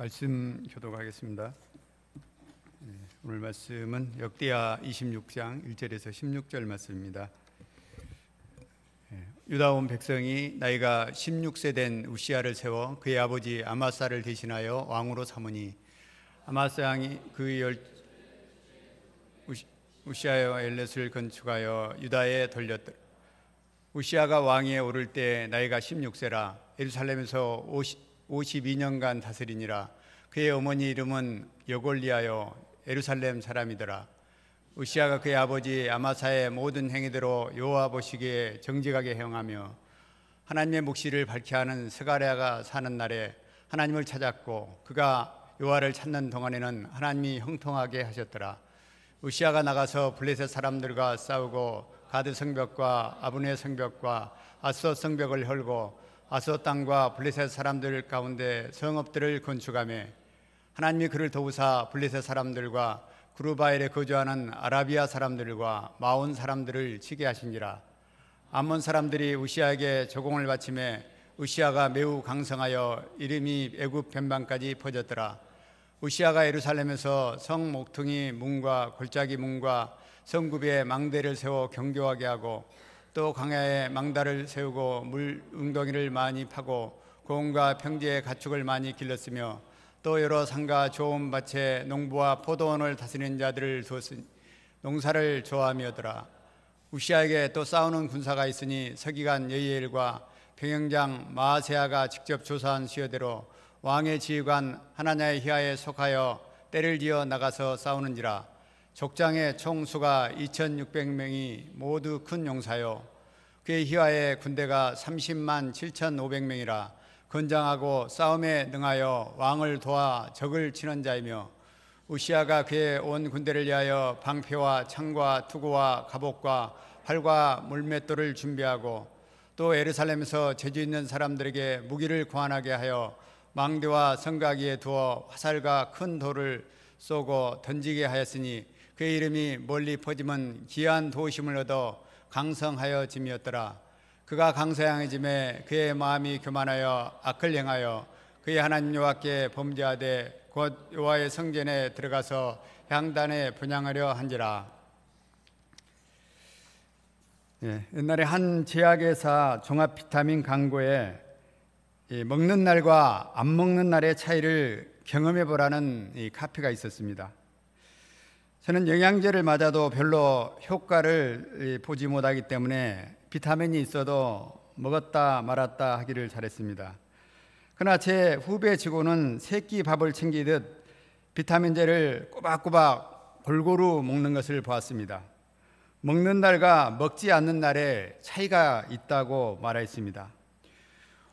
말씀 교독하겠습니다. 네, 오늘 말씀은 역대하 26장 1절에서 16절 말씀입니다. 네, 유다온 백성이 나이가 16세 된 우시아를 세워 그의 아버지 아마사를 대신하여 왕으로 삼으니 아마사 양이 그의 열 우시, 아여 엘렛을 건축하여 유다에 돌렸더 우시아가 왕위에 오를 때 나이가 16세라 예루살렘에서 50 52년간 다스리니라 그의 어머니 이름은 여골리아여에루살렘 사람이더라 우시아가 그의 아버지 아마사의 모든 행위대로 여호와 보시기에 정직하게 행하며 하나님의 묵시를 밝히 하는 스가랴가 사는 날에 하나님을 찾았고 그가 여호와를 찾는 동안에는 하나님이 형통하게 하셨더라 우시아가 나가서 블레셋 사람들과 싸우고 가드 성벽과 아브네 성벽과 아스 성벽을 헐고 아서 땅과 블레셋 사람들 가운데 성읍들을 건축하며 하나님이 그를 도우사 블레셋 사람들과 그루바엘에 거주하는 아라비아 사람들과 마온 사람들을 치게 하시니라 암몬 사람들이 우시아에게 조공을 바침해 우시아가 매우 강성하여 이름이 애굽 변방까지 퍼졌더라 우시아가 예루살렘에서 성 목퉁이 문과 골짜기 문과 성굽에 망대를 세워 경교하게 하고 또광야에 망다를 세우고 물 웅덩이를 많이 파고 고온과 평지에 가축을 많이 길렀으며 또 여러 상가 좋은 밭에 농부와 포도원을 다스리는 자들을 두었으니 농사를 좋아하며더라 우시아에게 또 싸우는 군사가 있으니 서기관 예일과 평영장 마세아가 직접 조사한 수여대로 왕의 지휘관 하나냐의 희하에 속하여 때를 지어 나가서 싸우는지라 적장의 총수가 2,600명이 모두 큰 용사요 그의 희하에 군대가 30만 7,500명이라 건장하고 싸움에 능하여 왕을 도와 적을 치는 자이며 우시아가 그의 온 군대를 위하여 방패와 창과 투구와 갑옷과 활과 물맷돌을 준비하고 또 에르살렘에서 제주 있는 사람들에게 무기를 구하게 하여 망대와 성가기에 두어 화살과 큰 돌을 쏘고 던지게 하였으니 그 이름이 멀리 퍼짐은 귀한 도심을 얻어 강성하여 짐이었더라. 그가 강서양의짐에 그의 마음이 교만하여 악을 행하여 그의 하나님 여호와께 범죄하되 곧 여호와의 성전에 들어가서 향단에 분양하려 한지라. 예, 옛날에 한 제약회사 종합 비타민 광고에 예, 먹는 날과 안 먹는 날의 차이를 경험해 보라는 카피가 있었습니다. 저는 영양제를 맞아도 별로 효과를 보지 못하기 때문에 비타민이 있어도 먹었다 말았다 하기를 잘했습니다. 그러나 제 후배 직원은 새끼 밥을 챙기듯 비타민제를 꼬박꼬박 골고루 먹는 것을 보았습니다. 먹는 날과 먹지 않는 날에 차이가 있다고 말하습니다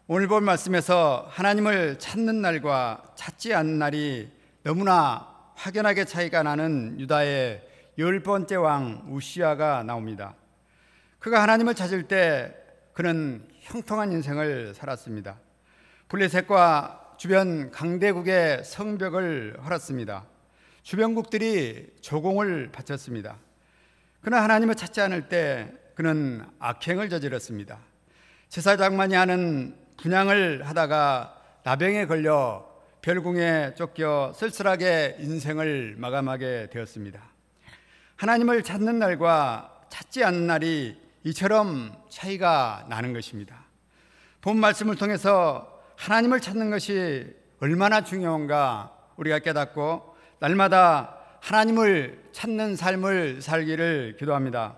오늘 본 말씀에서 하나님을 찾는 날과 찾지 않는 날이 너무나 확연하게 차이가 나는 유다의 열 번째 왕 우시아가 나옵니다. 그가 하나님을 찾을 때 그는 형통한 인생을 살았습니다. 블레셋과 주변 강대국의 성벽을 헐었습니다. 주변국들이 조공을 바쳤습니다. 그는 하나님을 찾지 않을 때 그는 악행을 저질렀습니다. 제사장만이 하는 분양을 하다가 나병에 걸려 결궁에 쫓겨 쓸쓸하게 인생을 마감하게 되었습니다. 하나님을 찾는 날과 찾지 않는 날이 이처럼 차이가 나는 것입니다. 본 말씀을 통해서 하나님을 찾는 것이 얼마나 중요한가 우리가 깨닫고 날마다 하나님을 찾는 삶을 살기를 기도합니다.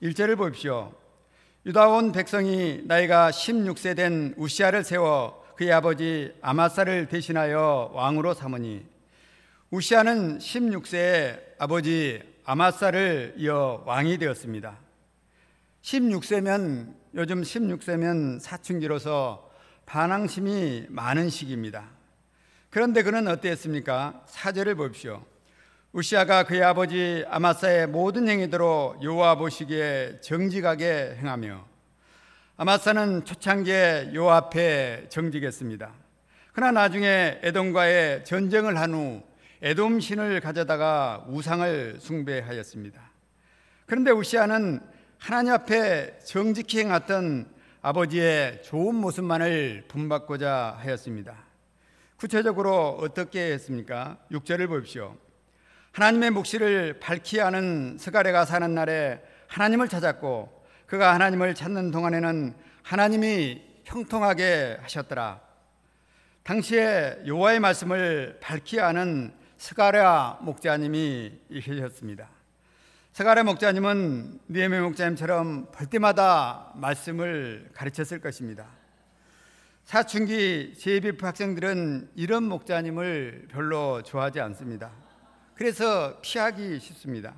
일절을 보십시오. 유다온 백성이 나이가 16세 된 우시아를 세워 그의 아버지 아마사를 대신하여 왕으로 삼으니 우시아는 16세에 아버지 아마사를 이어 왕이 되었습니다. 16세면 요즘 16세면 사춘기로서 반항심이 많은 시기입니다. 그런데 그는 어땠습니까? 사제를 봅시오. 우시아가 그의 아버지 아마사의 모든 행위대로 요와 보시기에 정직하게 행하며 아마사는 초창기에 요 앞에 정직했습니다. 그러나 나중에 에돔과의 전쟁을 한 후 에돔 신을 가져다가 우상을 숭배하였습니다. 그런데 우시아는 하나님 앞에 정직히 행했던 아버지의 좋은 모습만을 분받고자 하였습니다. 구체적으로 어떻게 했습니까? 6절을 보십시오. 하나님의 묵시를 밝히 아는 스가랴가 사는 날에 하나님을 찾았고 그가 하나님을 찾는 동안에는 하나님이 형통하게 하셨더라. 당시에 요와의 말씀을 밝히 아는 스가랴 목자님이 계셨습니다. 스가랴 목자님은 니에메 목자님처럼 볼 때마다 말씀을 가르쳤을 것입니다. 사춘기 JBF 학생들은 이런 목자님을 별로 좋아하지 않습니다. 그래서 피하기 쉽습니다.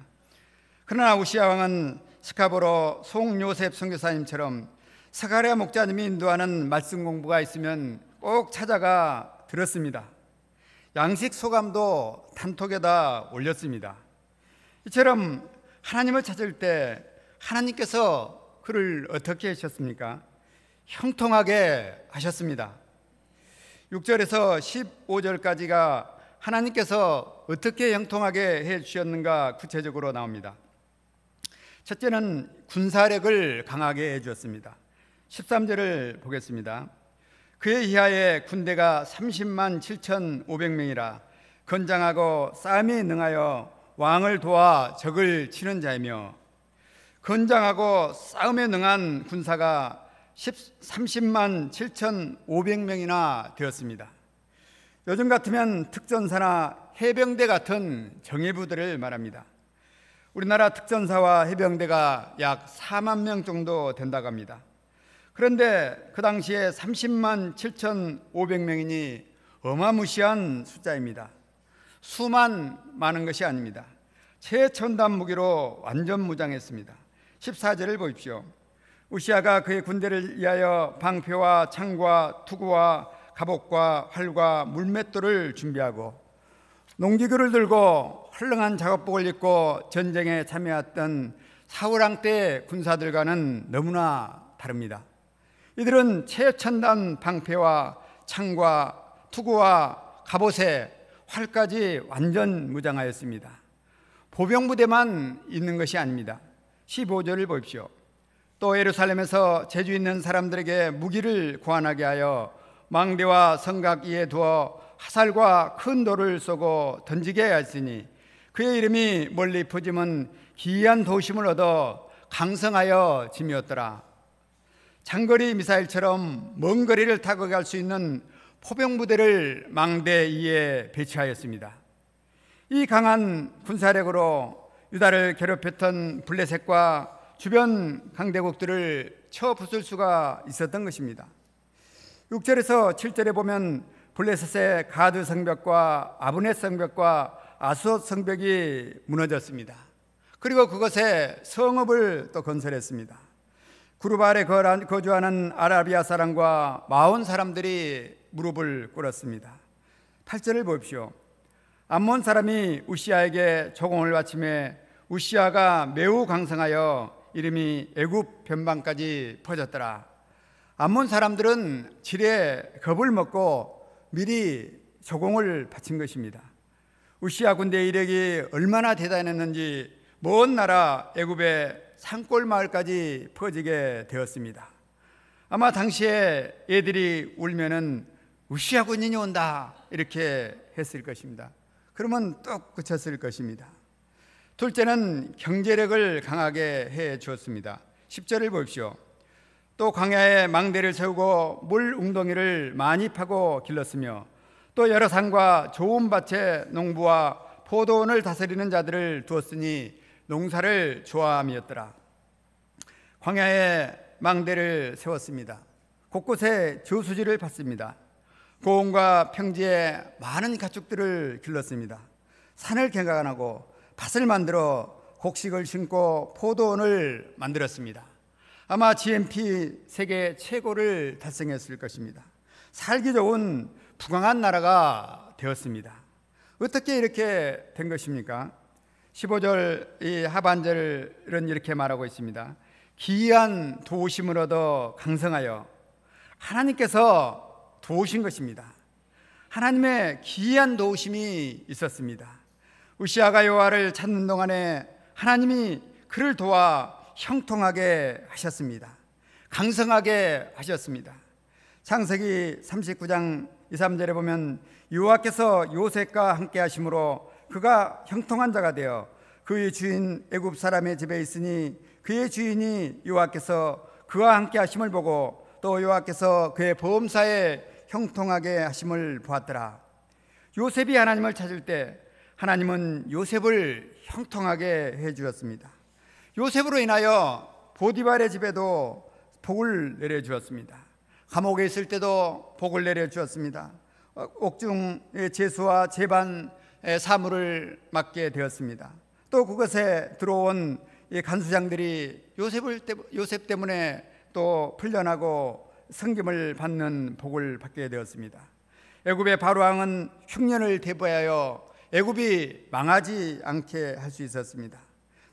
그러나 우시아 왕은 시카보로 송요셉 선교사님처럼 사가랴 목자님이 인도하는 말씀 공부가 있으면 꼭 찾아가 들었습니다. 양식 소감도 단톡에다 올렸습니다. 이처럼 하나님을 찾을 때 하나님께서 그를 어떻게 하셨습니까? 형통하게 하셨습니다. 6절에서 15절까지가 하나님께서 어떻게 형통하게 해 주셨는가 구체적으로 나옵니다. 첫째는 군사력을 강하게 해주었습니다. 13절을 보겠습니다. 그의 이하의 군대가 30만 7,500명이라 건장하고 싸움에 능하여 왕을 도와 적을 치는 자이며 건장하고 싸움에 능한 군사가 30만 7,500명이나 되었습니다. 요즘 같으면 특전사나 해병대 같은 정예부들을 말합니다. 우리나라 특전사와 해병대가 약 4만 명 정도 된다고 합니다. 그런데 그 당시에 30만 7,500명이니 어마무시한 숫자입니다. 수만 많은 것이 아닙니다. 최첨단 무기로 완전 무장했습니다. 14절을 보십시오. 우시아가 그의 군대를 위하여 방패와 창과 투구와 갑옷과 활과 물맷돌을 준비하고 농기구를 들고 헐렁한 작업복을 입고 전쟁에 참여했던 사우랑 때 군사들과는 너무나 다릅니다. 이들은 최첨단 방패와 창과 투구와 갑옷에 활까지 완전 무장하였습니다. 보병부대만 있는 것이 아닙니다. 15절을 보십시오. 또 예루살렘에서 제주 있는 사람들에게 무기를 구안하게 하여 망대와 성각 위에 두어 화살과 큰 돌을 쏘고 던지게 하였으니 그의 이름이 멀리 퍼짐은 기이한 도심을 얻어 강성하여 짐이었더라. 장거리 미사일처럼 먼 거리를 타격할 수 있는 포병 부대를 망대 위에 배치하였습니다. 이 강한 군사력으로 유다를 괴롭혔던 블레셋과 주변 강대국들을 쳐부술 수가 있었던 것입니다. 6절에서 7절에 보면 블레셋의 가드 성벽과 아브넷 성벽과 아수옷 성벽이 무너졌습니다. 그리고 그것에 성읍을 또 건설했습니다. 구르발에 거주하는 아라비아 사람과 마온 사람들이 무릎을 꿇었습니다. 8절을 봅시오. 암몬 사람이 우시아에게 조공을 바침해 우시아가 매우 강성하여 이름이 애굽 변방까지 퍼졌더라. 암몬 사람들은 지뢰 겁을 먹고 미리 소공을 바친 것입니다. 우시아 군대 이력이 얼마나 대단했는지 먼 나라 애굽의 산골 마을까지 퍼지게 되었습니다. 아마 당시에 애들이 울면은 우시아 군인이 온다 이렇게 했을 것입니다. 그러면 떡 그쳤을 것입니다. 둘째는 경제력을 강하게 해 주었습니다. 10절을 봅시오. 또 광야에 망대를 세우고 물 웅덩이를 많이 파고 길렀으며 또 여러 산과 좋은 밭에 농부와 포도원을 다스리는 자들을 두었으니 농사를 좋아함이었더라. 광야에 망대를 세웠습니다. 곳곳에 저수지를 팠습니다. 고온과 평지에 많은 가축들을 길렀습니다. 산을 경관하고 밭을 만들어 곡식을 심고 포도원을 만들었습니다. 아마 GMP 세계 최고를 달성했을 것입니다. 살기 좋은 부강한 나라가 되었습니다. 어떻게 이렇게 된 것입니까? 15절 이 하반절은 이렇게 말하고 있습니다. 기이한 도우심을 얻어 강성하여 하나님께서 도우신 것입니다. 하나님의 기이한 도우심이 있었습니다. 우시아가 요아를 찾는 동안에 하나님이 그를 도와 형통하게 하셨습니다. 강성하게 하셨습니다. 창세기 39장 2, 3절에 보면 여호께서 요셉과 함께 하심으로 그가 형통한 자가 되어 그의 주인 애굽 사람의 집에 있으니 그의 주인이 여호께서 그와 함께 하심을 보고 또여호께서 그의 보험사에 형통하게 하심을 보았더라. 요셉이 하나님을 찾을 때 하나님은 요셉을 형통하게 해 주었습니다. 요셉으로 인하여 보디발의 집에도 복을 내려주었습니다. 감옥에 있을 때도 복을 내려주었습니다. 어, 옥중의 재수와 재반 사물을 맡게 되었습니다. 또 그것에 들어온 간수장들이 요셉을 요셉 때문에 또 풀려나고 성김을 받는 복을 받게 되었습니다. 애굽의 바로왕은 흉년을 대보하여 애굽이 망하지 않게 할 수 있었습니다.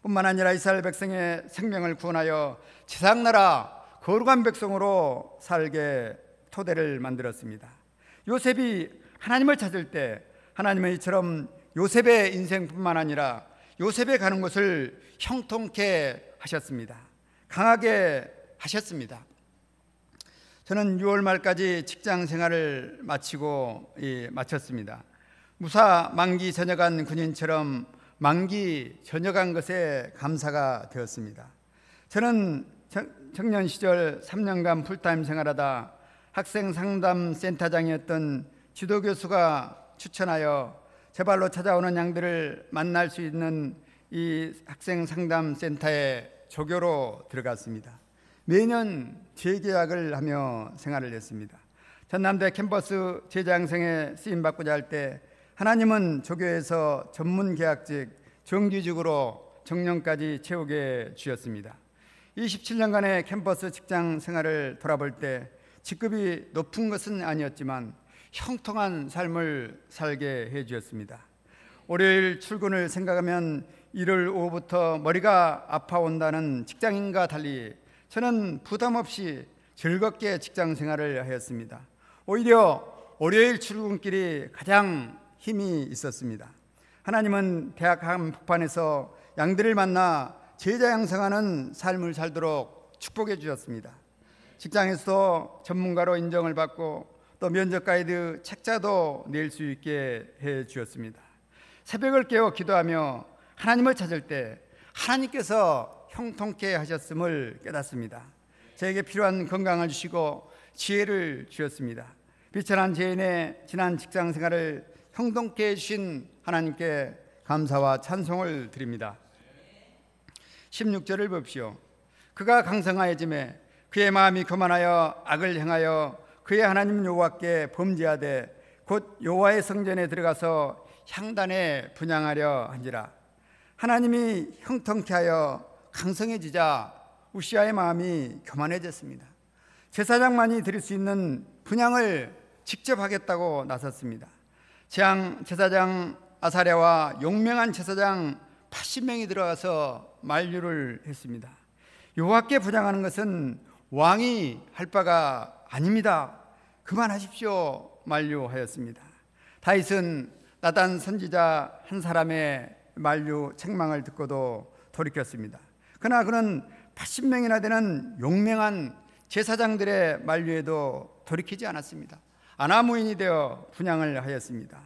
뿐만 아니라 이스라엘 백성의 생명을 구원하여 지상 나라 거룩한 백성으로 살게 토대를 만들었습니다. 요셉이 하나님을 찾을 때 하나님은 이처럼 요셉의 인생뿐만 아니라 요셉의 가는 곳을 형통케 하셨습니다. 강하게 하셨습니다. 저는 6월 말까지 직장 생활을 마치고 예, 마쳤습니다. 무사 만기 전역한 군인처럼 만기 전역한 것에 감사가 되었습니다. 저는 청년 시절 3년간 풀타임 생활하다 학생 상담 센터장이었던 지도 교수가 추천하여 제 발로 찾아오는 양들을 만날 수 있는 이 학생 상담 센터에 조교로 들어갔습니다. 매년 재계약을 하며 생활을 했습니다. 전남대 캠퍼스 재장생에 쓰임 받고자 할때 하나님은 조교에서 전문 계약직 정규직으로 정년까지 채우게 주셨습니다. 27년간의 캠퍼스 직장 생활을 돌아볼 때 직급이 높은 것은 아니었지만 형통한 삶을 살게 해 주셨습니다. 월요일 출근을 생각하면 일요일 오후부터 머리가 아파온다는 직장인과 달리 저는 부담 없이 즐겁게 직장 생활을 하였습니다. 오히려 월요일 출근길이 가장 힘이 있었습니다. 하나님은 대학 한복판에서 양들을 만나 제자 양성하는 삶을 살도록 축복해 주셨습니다. 직장에서도 전문가로 인정을 받고 또 면접 가이드 책자도 낼 수 있게 해 주셨습니다. 새벽을 깨워 기도하며 하나님을 찾을 때 하나님께서 형통케 하셨음을 깨닫습니다. 저게 필요한 건강을 주시고 지혜를 주셨습니다. 비천한 죄인의 지난 직장 생활을 형통케 신 하나님께 감사와 찬송을 드립니다 16절을 봅시오 그가 강성하여짐에 그의 마음이 그만하여 악을 행하여 그의 하나님 여호와께 범죄하되 곧 여호와의 성전에 들어가서 향단에 분양하려 한지라 하나님이 형통케 하여 강성해지자 우시아의 마음이 교만해졌습니다 제사장만이 드릴 수 있는 분양을 직접 하겠다고 나섰습니다 제왕 제사장 아사랴와 용맹한 제사장 80명이 들어가서 만류를 했습니다. 요하께 부장하는 것은 왕이 할 바가 아닙니다. 그만하십시오. 만류하였습니다. 다윗은 나단 선지자 한 사람의 만류 책망을 듣고도 돌이켰습니다. 그러나 그는 80명이나 되는 용맹한 제사장들의 만류에도 돌이키지 않았습니다. 아나무인이 되어 분양을 하였습니다.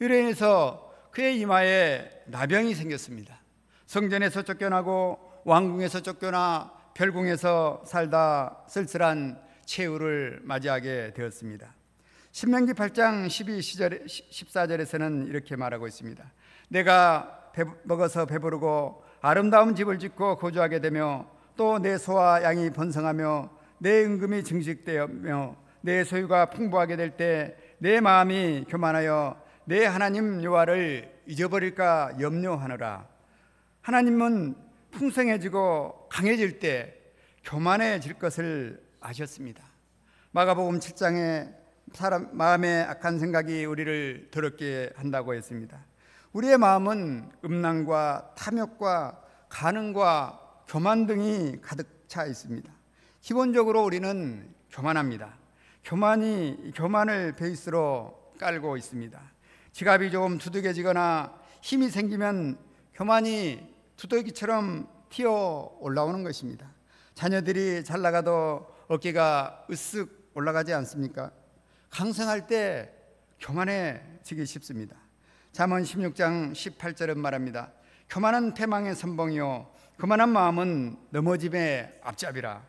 이로 서 그의 이마에 나병이 생겼습니다. 성전에서 쫓겨나고 왕궁에서 쫓겨나 별궁에서 살다 쓸쓸한 최후를 맞이하게 되었습니다. 신명기 8장 12시절 14절에서는 이렇게 말하고 있습니다. 내가 배, 먹어서 배부르고 아름다운 집을 짓고 거주하게 되며 또 내 소와 양이 번성하며 내 은금이 증식되며 내 소유가 풍부하게 될 때 내 마음이 교만하여 내 하나님 여호를 잊어버릴까 염려하노라. 하나님은 풍성해지고 강해질 때 교만해질 것을 아셨습니다. 마가복음 7장에 사람 마음의 악한 생각이 우리를 더럽게 한다고 했습니다. 우리의 마음은 음란과 탐욕과 가능과 교만 등이 가득 차 있습니다. 기본적으로 우리는 교만합니다. 교만이 교만을 베이스로 깔고 있습니다. 지갑이 조금 두둑해지거나 힘이 생기면 교만이 두더기처럼 튀어 올라오는 것입니다. 자녀들이 잘 나가도 어깨가 으쓱 올라가지 않습니까? 강성할 때 교만해지기 쉽습니다. 잠언 16장 18절은 말합니다. 교만한 패망의 선봉이요 교만한 마음은 넘어짐의 앞잡이라.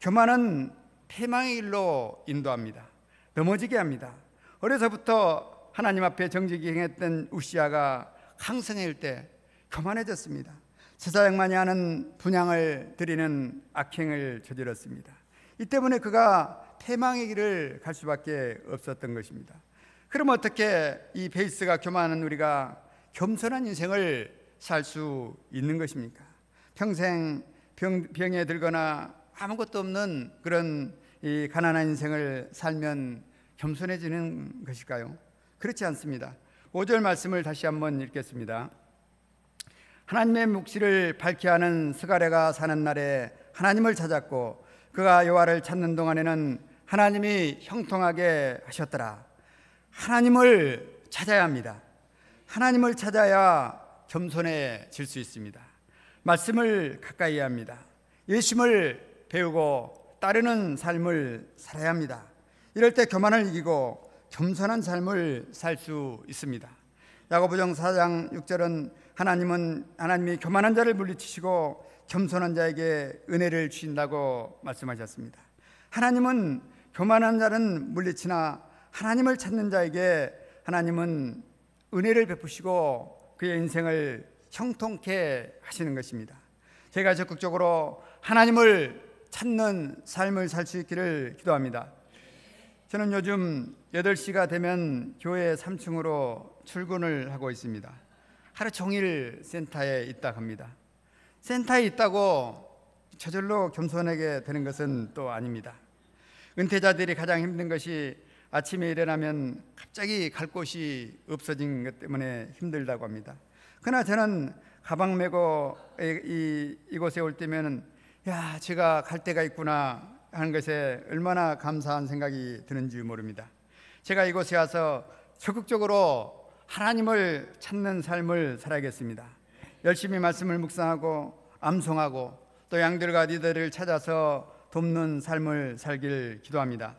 교만은 패망의 길로 인도합니다. 넘어지게 합니다. 어려서부터 하나님 앞에 정직히 행했던 우시아가 항성일 때 교만해졌습니다. 제사장만이 하는 분양을 드리는 악행을 저질렀습니다. 이 때문에 그가 패망의 길을 갈 수밖에 없었던 것입니다. 그럼 어떻게 이 베이스가 교만한 우리가 겸손한 인생을 살 수 있는 것입니까? 평생 병, 병에 들거나 아무것도 없는 그런 이 가난한 인생을 살면 겸손해지는 것일까요? 그렇지 않습니다. 5절 말씀을 다시 한번 읽겠습니다. 하나님의 묵시를 밝히 하는 스가랴가 사는 날에 하나님을 찾았고 그가 여호와를 찾는 동안에는 하나님이 형통하게 하셨더라. 하나님을 찾아야 합니다. 하나님을 찾아야 겸손해질 수 있습니다. 말씀을 가까이 합니다. 예수님을 배우고 따르는 삶을 살아야 합니다. 이럴 때 교만을 이기고 겸손한 삶을 살 수 있습니다. 야고보정 4장 6절은 하나님은 하나님이 교만한 자를 물리치시고 겸손한 자에게 은혜를 주신다고 말씀하셨습니다. 하나님은 교만한 자는 물리치나 하나님을 찾는 자에게 하나님은 은혜를 베푸시고 그의 인생을 형통케 하시는 것입니다. 제가 적극적으로 하나님을 찾는 삶을 살 수 있기를 기도합니다. 저는 요즘 8시가 되면 교회 3층으로 출근을 하고 있습니다. 하루 종일 센터에 있다 갑니다. 센터에 있다고 저절로 겸손하게 되는 것은 또 아닙니다. 은퇴자들이 가장 힘든 것이 아침에 일어나면 갑자기 갈 곳이 없어진 것 때문에 힘들다고 합니다. 그러나 저는 가방 메고 이, 이 이곳에 올 때면 야, 제가 갈 데가 있구나 하는 것에 얼마나 감사한 생각이 드는지 모릅니다. 제가 이곳에 와서 적극적으로 하나님을 찾는 삶을 살아야겠습니다. 열심히 말씀을 묵상하고 암송하고 또 양들과 니들을 찾아서 돕는 삶을 살길 기도합니다.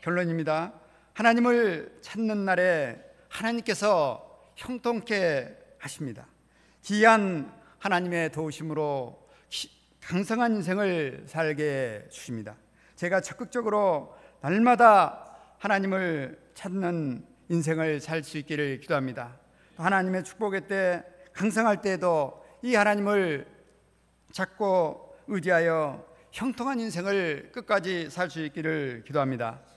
결론입니다. 하나님을 찾는 날에 하나님께서 형통케 하십니다. 기이한 하나님의 도우심으로 강성한 인생을 살게 주십니다. 제가 적극적으로 날마다 하나님을 찾는 인생을 살 수 있기를 기도합니다. 하나님의 축복의 때 강성할 때에도 이 하나님을 찾고 의지하여 형통한 인생을 끝까지 살 수 있기를 기도합니다.